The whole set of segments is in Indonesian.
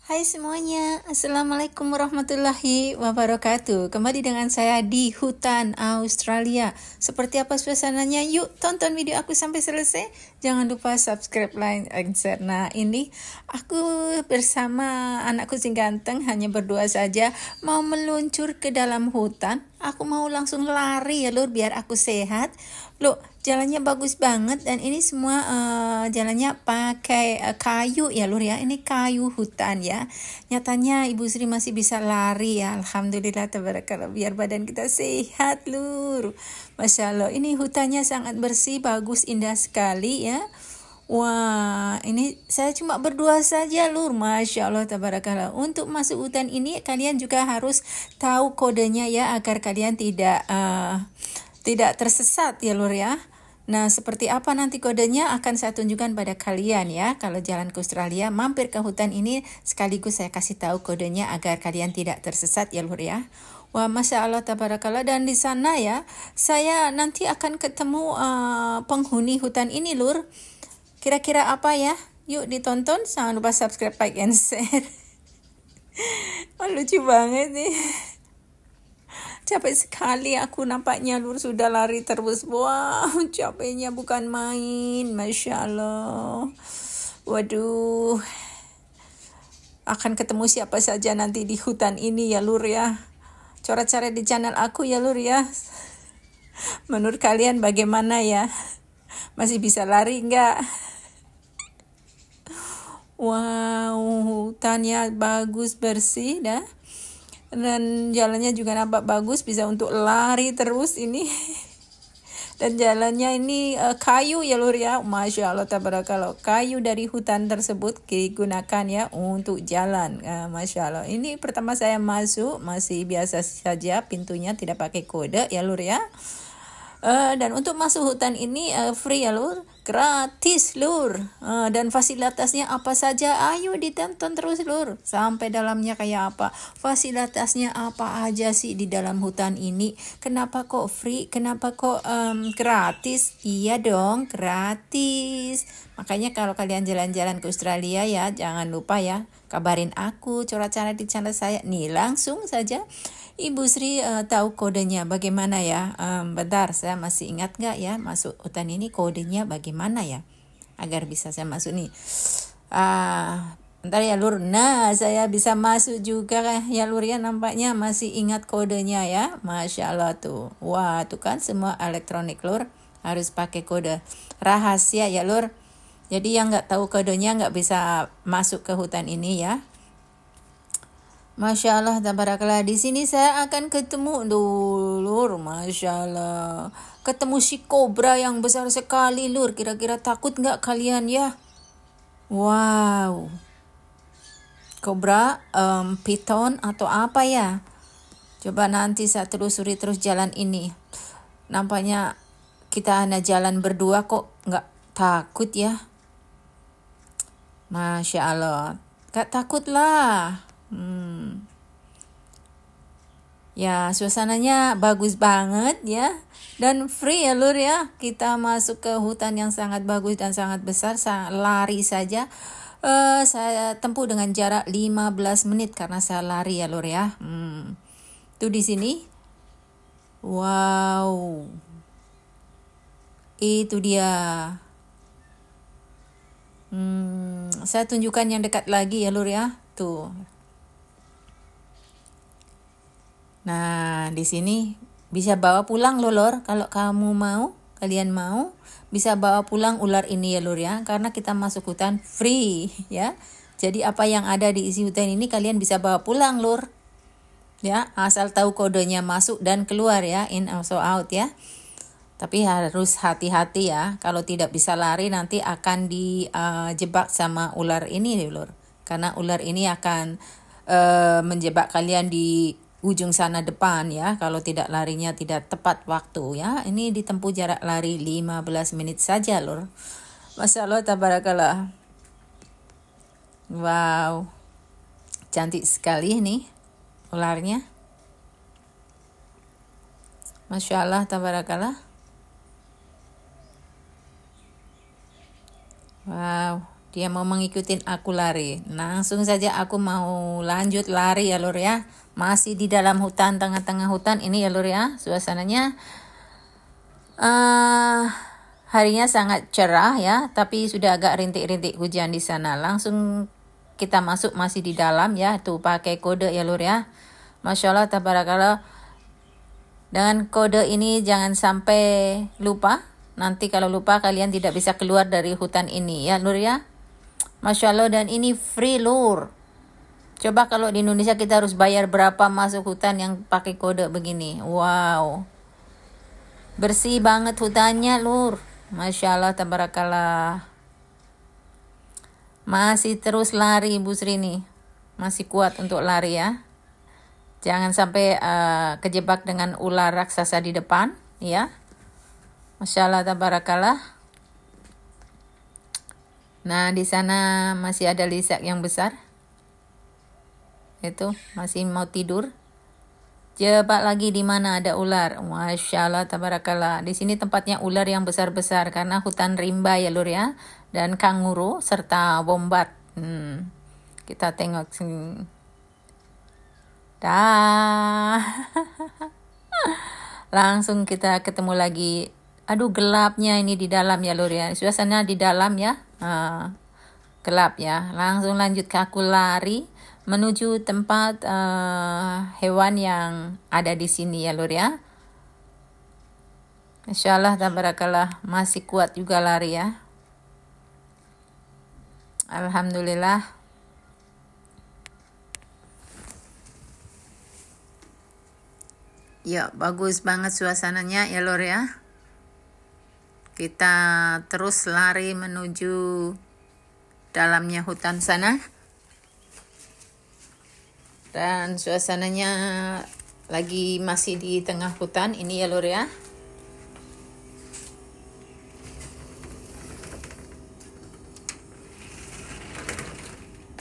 Hai semuanya, Assalamualaikum warahmatullahi wabarakatuh Kembali dengan saya di hutan Australia Seperti apa suasananya? Yuk tonton video aku sampai selesai Jangan lupa subscribe, like, and share Nah ini aku bersama anakku si ganteng Hanya berdua saja Mau meluncur ke dalam hutan Aku mau langsung lari ya lur biar aku sehat Loh jalannya bagus banget dan ini semua uh, jalannya pakai uh, kayu ya lur ya ini kayu hutan ya nyatanya ibu Sri masih bisa lari ya alhamdulillah tabarakallah biar badan kita sehat lur masya allah ini hutannya sangat bersih bagus indah sekali ya Wah, ini saya cuma berdua saja, Lur. Masya Allah, tabarakallah. Untuk masuk hutan ini, kalian juga harus tahu kodenya ya, agar kalian tidak uh, tidak tersesat ya Lur ya. Nah, seperti apa nanti kodenya akan saya tunjukkan pada kalian ya. Kalau jalan ke Australia, mampir ke hutan ini sekaligus saya kasih tahu kodenya agar kalian tidak tersesat ya Lur ya. Wah, Masya Allah, tabarakallah. Dan di sana ya, saya nanti akan ketemu uh, penghuni hutan ini Lur. Kira-kira apa ya? Yuk ditonton, jangan lupa subscribe, like, and share. oh, lucu banget nih capek sekali aku nampaknya Lur sudah lari terus. Wah, wow, capeknya bukan main. Masya Allah. Waduh. Akan ketemu siapa saja nanti di hutan ini ya Lur ya. Coret-coret di channel aku ya Lur ya. Menurut kalian bagaimana ya? Masih bisa lari enggak Wow, hutannya bagus bersih dah dan jalannya juga nampak bagus bisa untuk lari terus ini dan jalannya ini uh, kayu ya lur ya masya allah tabarakallah kayu dari hutan tersebut digunakan ya untuk jalan uh, masya allah ini pertama saya masuk masih biasa saja pintunya tidak pakai kode ya lur ya uh, dan untuk masuk hutan ini uh, free ya lur gratis lur eh, dan fasilitasnya apa saja ayo ditonton terus lur sampai dalamnya kayak apa fasilitasnya apa aja sih di dalam hutan ini kenapa kok free kenapa kok um, gratis iya dong gratis makanya kalau kalian jalan-jalan ke Australia ya jangan lupa ya kabarin aku cara-cara di channel saya nih langsung saja Ibu Sri uh, tahu kodenya bagaimana ya um, bentar saya masih ingat nggak ya masuk hutan ini kodenya bagaimana gimana ya agar bisa saya masuk nih ah ntar ya lur nah saya bisa masuk juga ya lur ya nampaknya masih ingat kodenya ya masya allah tuh wah tuh kan semua elektronik lur harus pakai kode rahasia ya lur jadi yang nggak tahu kodenya nggak bisa masuk ke hutan ini ya Masya Allah, tabarakallah. Di sini saya akan ketemu dulu, Masya Allah. Ketemu si kobra yang besar sekali, lur. Kira-kira takut nggak kalian ya? Wow. Kobra, um, piton atau apa ya? Coba nanti saya telusuri terus jalan ini. Nampaknya kita hanya jalan berdua kok nggak takut ya? Masya Allah. Gak takut lah. Hmm. Ya, suasananya bagus banget ya. Dan free ya Lur ya. Kita masuk ke hutan yang sangat bagus dan sangat besar. Lari saja. Uh, saya tempuh dengan jarak 15 menit karena saya lari ya Lur ya. Hmm. Tuh di sini. Wow. Itu dia. Hmm, saya tunjukkan yang dekat lagi ya Lur ya. Tuh. Nah, di sini bisa bawa pulang loh lor kalau kamu mau, kalian mau bisa bawa pulang ular ini ya lor ya karena kita masuk hutan free ya. Jadi apa yang ada di isi hutan ini kalian bisa bawa pulang lor. Ya, asal tahu kodenya masuk dan keluar ya, in also out ya. Tapi harus hati-hati ya, kalau tidak bisa lari nanti akan dijebak eh, uh, sama ular ini lor. Karena ular ini akan uh, menjebak kalian di ujung sana depan ya kalau tidak larinya tidak tepat waktu ya ini ditempuh jarak lari 15 menit saja lor Masya Allah tabarakallah Wow Cantik sekali ini ularnya Masya Allah tabarakallah Wow dia mau mengikuti aku lari langsung saja aku mau lanjut lari ya lor ya masih di dalam hutan tengah-tengah hutan ini ya lur ya suasananya uh, harinya sangat cerah ya tapi sudah agak rintik-rintik hujan di sana langsung kita masuk masih di dalam ya tuh pakai kode ya lur ya Masya Allah tabarakallah dengan kode ini jangan sampai lupa nanti kalau lupa kalian tidak bisa keluar dari hutan ini ya lur ya Masya Allah dan ini free lur Coba kalau di Indonesia kita harus bayar berapa masuk hutan yang pakai kode begini. Wow. Bersih banget hutannya, Lur. Masya Allah, tabarakallah. Masih terus lari Ibu Sri nih. Masih kuat untuk lari ya. Jangan sampai uh, kejebak dengan ular raksasa di depan, ya. Masya Allah, tabarakallah. Nah, di sana masih ada lisak yang besar itu masih mau tidur cepat lagi di mana ada ular. Masya Allah, tabarakallah. Di sini tempatnya ular yang besar-besar karena hutan rimba ya lur ya. Dan kanguru serta bombat Hmm. Kita tengok sini. Dah. Langsung kita ketemu lagi. Aduh gelapnya ini di dalam ya lur ya. Suasana di dalam ya. Uh, gelap ya. Langsung lanjut ke aku lari menuju tempat uh, hewan yang ada di sini ya lur ya dan tabarakallah masih kuat juga lari ya Alhamdulillah Ya, bagus banget suasananya ya Lor ya. Kita terus lari menuju dalamnya hutan sana dan suasananya lagi masih di tengah hutan ini ya lor ya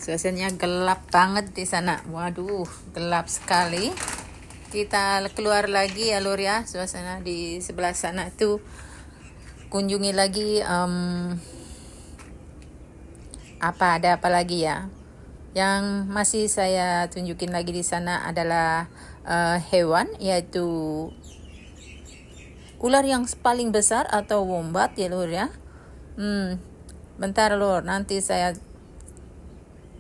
suasananya gelap banget di sana waduh gelap sekali kita keluar lagi ya lor ya suasana di sebelah sana tuh kunjungi lagi um, apa ada apa lagi ya yang masih saya tunjukin lagi di sana adalah uh, hewan yaitu ular yang paling besar atau wombat ya lur ya. Hmm, bentar lur, nanti saya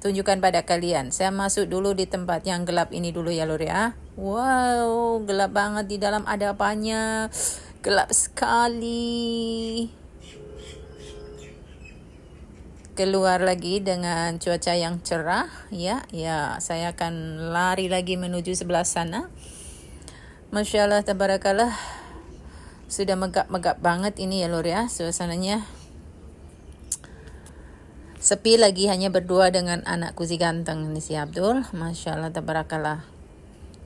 tunjukkan pada kalian. Saya masuk dulu di tempat yang gelap ini dulu ya lur ya. Wow, gelap banget di dalam ada apanya. Gelap sekali keluar lagi dengan cuaca yang cerah ya ya saya akan lari lagi menuju sebelah sana Masya Allah tabarakallah sudah megap-megap banget ini ya lor ya suasananya sepi lagi hanya berdua dengan anak si ganteng ini si Abdul Masya Allah tabarakallah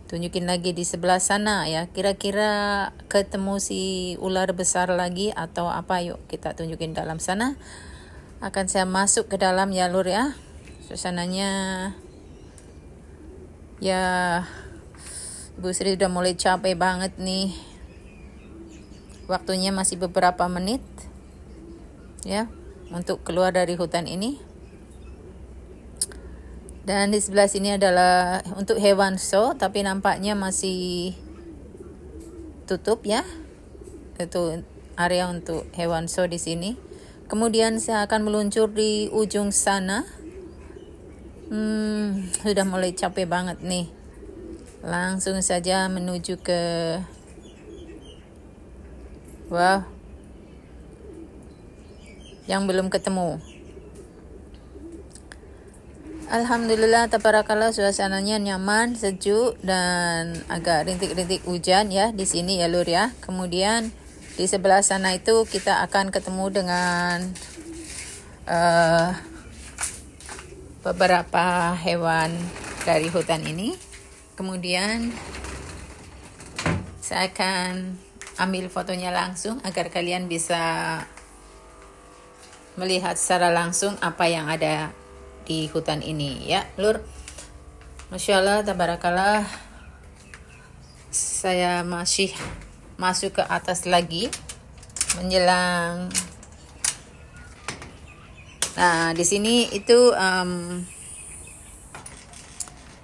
tunjukin lagi di sebelah sana ya kira-kira ketemu si ular besar lagi atau apa yuk kita tunjukin dalam sana akan saya masuk ke dalam jalur ya suasananya ya Bu Sri udah mulai capek banget nih waktunya masih beberapa menit ya untuk keluar dari hutan ini dan di sebelah sini adalah untuk hewan so tapi nampaknya masih tutup ya itu area untuk hewan so di sini kemudian saya akan meluncur di ujung sana hmm, sudah mulai capek banget nih langsung saja menuju ke wow yang belum ketemu Alhamdulillah tabarakallah suasananya nyaman, sejuk dan agak rintik-rintik hujan ya di sini ya Lur ya. Kemudian di sebelah sana itu kita akan ketemu dengan uh, beberapa hewan dari hutan ini kemudian saya akan ambil fotonya langsung agar kalian bisa melihat secara langsung apa yang ada di hutan ini ya lur Masya Allah tabarakallah saya masih masuk ke atas lagi menjelang nah di sini itu um,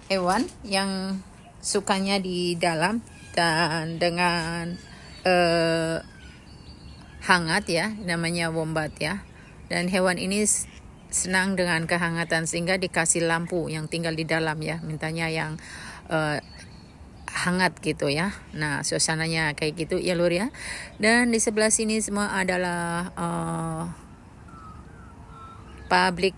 hewan yang sukanya di dalam dan dengan uh, hangat ya namanya wombat ya dan hewan ini senang dengan kehangatan sehingga dikasih lampu yang tinggal di dalam ya mintanya yang uh, hangat gitu ya. Nah, suasananya kayak gitu ya Lur ya. Dan di sebelah sini semua adalah uh, public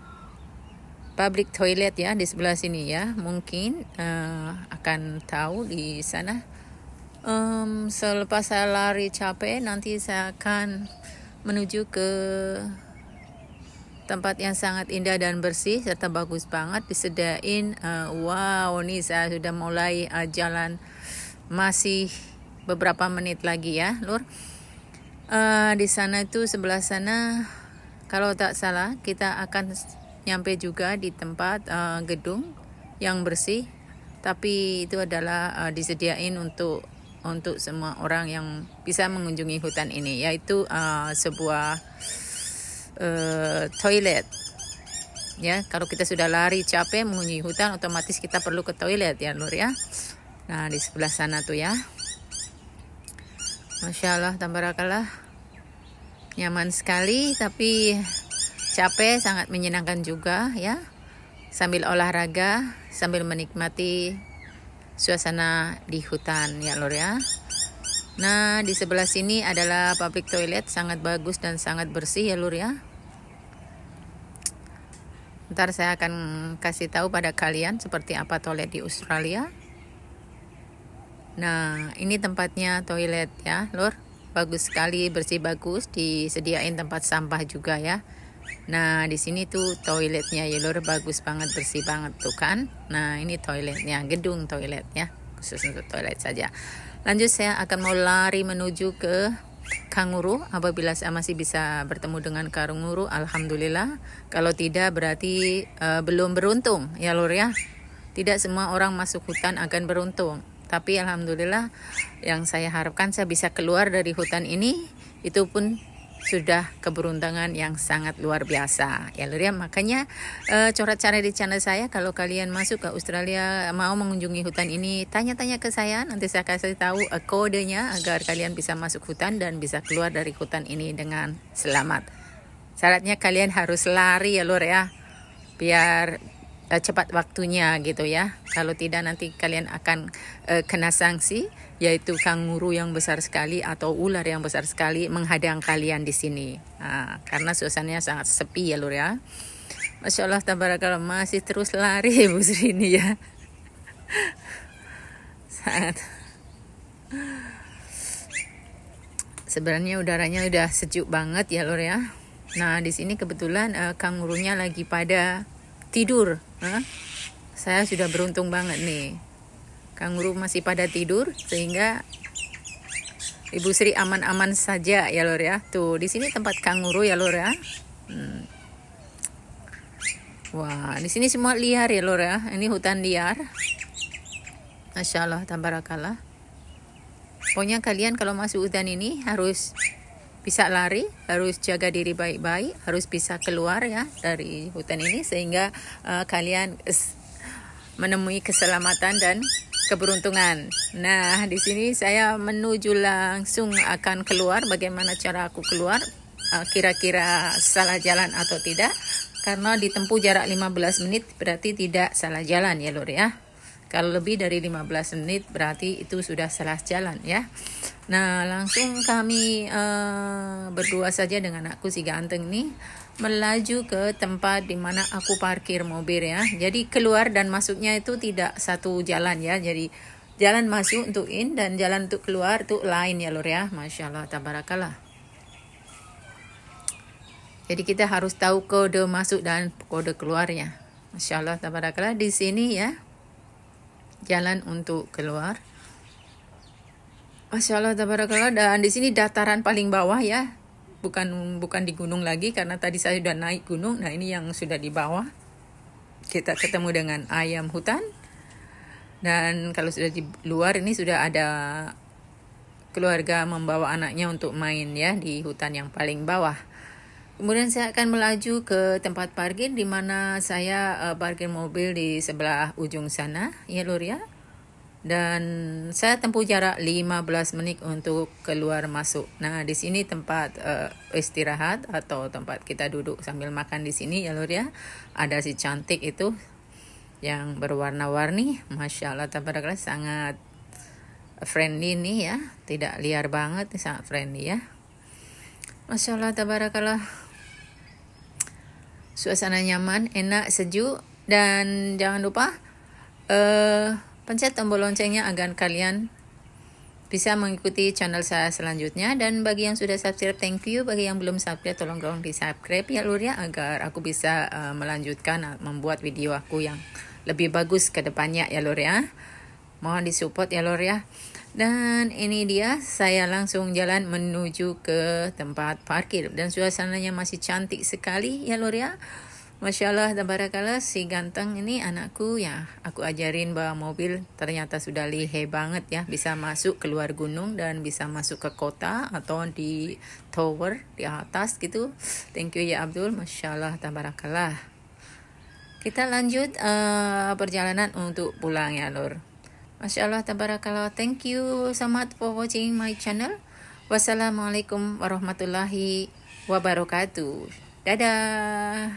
public toilet ya di sebelah sini ya. Mungkin uh, akan tahu di sana. Um, selepas saya lari capek nanti saya akan menuju ke tempat yang sangat indah dan bersih serta bagus banget disediain uh, wow nih saya sudah mulai uh, jalan masih beberapa menit lagi ya lur uh, di sana itu sebelah sana kalau tak salah kita akan nyampe juga di tempat uh, gedung yang bersih tapi itu adalah uh, disediain untuk untuk semua orang yang bisa mengunjungi hutan ini yaitu uh, sebuah uh, toilet ya kalau kita sudah lari capek mengunjungi hutan otomatis kita perlu ke toilet ya Nur ya nah di sebelah sana tuh ya Masya Allah tambah nyaman sekali tapi capek sangat menyenangkan juga ya sambil olahraga sambil menikmati suasana di hutan ya Nur ya Nah, di sebelah sini adalah public toilet, sangat bagus dan sangat bersih ya Lur ya. Ntar saya akan kasih tahu pada kalian seperti apa toilet di Australia. Nah, ini tempatnya toilet ya Lur. Bagus sekali, bersih bagus, disediain tempat sampah juga ya. Nah, di sini tuh toiletnya ya Lur, bagus banget, bersih banget tuh kan. Nah, ini toiletnya, gedung toiletnya khusus untuk toilet saja. Lanjut saya akan mau lari menuju ke kanguru apabila saya masih bisa bertemu dengan kanguru alhamdulillah kalau tidak berarti uh, belum beruntung ya lur ya tidak semua orang masuk hutan akan beruntung tapi alhamdulillah yang saya harapkan saya bisa keluar dari hutan ini itu pun sudah keberuntungan yang sangat luar biasa ya lur makanya e, coret cara di channel saya kalau kalian masuk ke Australia mau mengunjungi hutan ini tanya-tanya ke saya nanti saya kasih tahu e, kodenya agar kalian bisa masuk hutan dan bisa keluar dari hutan ini dengan selamat syaratnya kalian harus lari ya lur ya biar uh, cepat waktunya gitu ya. Kalau tidak nanti kalian akan uh, kena sanksi yaitu kanguru yang besar sekali atau ular yang besar sekali menghadang kalian di sini. Uh, karena suasananya sangat sepi ya lur ya. Masya Allah tabarakallah masih terus lari Bu Sri ini ya. sangat sebenarnya udaranya udah sejuk banget ya lor ya nah di sini kebetulan uh, kangurunya lagi pada tidur saya sudah beruntung banget nih. Kanguru masih pada tidur sehingga Ibu Sri aman-aman saja ya Lur ya. Tuh, di sini tempat kanguru ya Lur ya. Hmm. Wah, di sini semua liar ya Lur ya. Ini hutan liar. Masya Allah, tambah Pokoknya kalian kalau masuk hutan ini harus bisa lari, harus jaga diri baik-baik, harus bisa keluar ya dari hutan ini sehingga uh, kalian menemui keselamatan dan keberuntungan. Nah, di sini saya menuju langsung akan keluar bagaimana cara aku keluar eh, kira-kira salah jalan atau tidak karena ditempuh jarak 15 menit berarti tidak salah jalan ya Lur ya. Kalau lebih dari 15 menit berarti itu sudah salah jalan ya. Nah, langsung kami uh, berdua saja dengan aku si ganteng nih melaju ke tempat di mana aku parkir mobil ya. Jadi keluar dan masuknya itu tidak satu jalan ya. Jadi jalan masuk untuk in dan jalan untuk keluar untuk lain ya lor ya. Masya Allah, tabarakallah. Jadi kita harus tahu kode masuk dan kode keluarnya. Masya Allah, tabarakallah di sini ya jalan untuk keluar. Masya Allah, tabarakallah. Dan di sini dataran paling bawah ya, bukan bukan di gunung lagi karena tadi saya sudah naik gunung. Nah ini yang sudah di bawah. Kita ketemu dengan ayam hutan. Dan kalau sudah di luar ini sudah ada keluarga membawa anaknya untuk main ya di hutan yang paling bawah. Kemudian saya akan melaju ke tempat parkir di mana saya uh, parkir mobil di sebelah ujung sana, ya Lur ya. Dan saya tempuh jarak 15 menit untuk keluar masuk. Nah, di sini tempat uh, istirahat atau tempat kita duduk sambil makan di sini ya Lur ya. Ada si cantik itu yang berwarna-warni, Masya Allah tabarakallah sangat friendly nih ya. Tidak liar banget, sangat friendly ya. Masya Allah tabarakallah suasana nyaman, enak, sejuk dan jangan lupa uh, pencet tombol loncengnya agar kalian bisa mengikuti channel saya selanjutnya dan bagi yang sudah subscribe thank you bagi yang belum subscribe tolong tolong di subscribe ya lur ya agar aku bisa uh, melanjutkan eh, membuat video aku yang lebih bagus ke depannya ya lur ya mohon disupport ya lur ya dan ini dia, saya langsung jalan menuju ke tempat parkir dan suasananya masih cantik sekali ya Lur ya. Masya Allah, barakallah si ganteng ini anakku ya. Aku ajarin bawa mobil, ternyata sudah lihe banget ya. Bisa masuk keluar gunung dan bisa masuk ke kota atau di tower di atas gitu. Thank you ya Abdul, Masya Allah, barakallah. Kita lanjut uh, perjalanan untuk pulang ya Lur. Masya Allah tabarakallah. Thank you so much for watching my channel. Wassalamualaikum warahmatullahi wabarakatuh. Dadah.